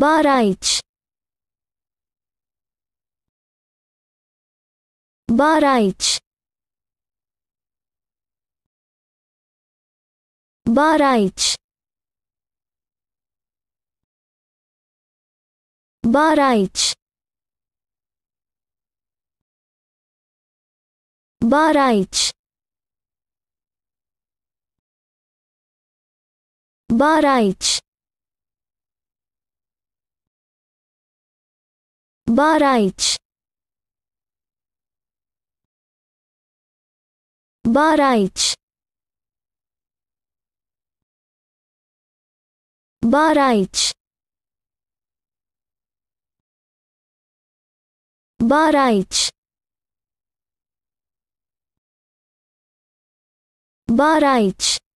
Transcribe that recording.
Baraj. Baraj. Baraj. Baraj. Baraj. Baraj. Baraj. Baraj. Baraj. Baraj. Baraj.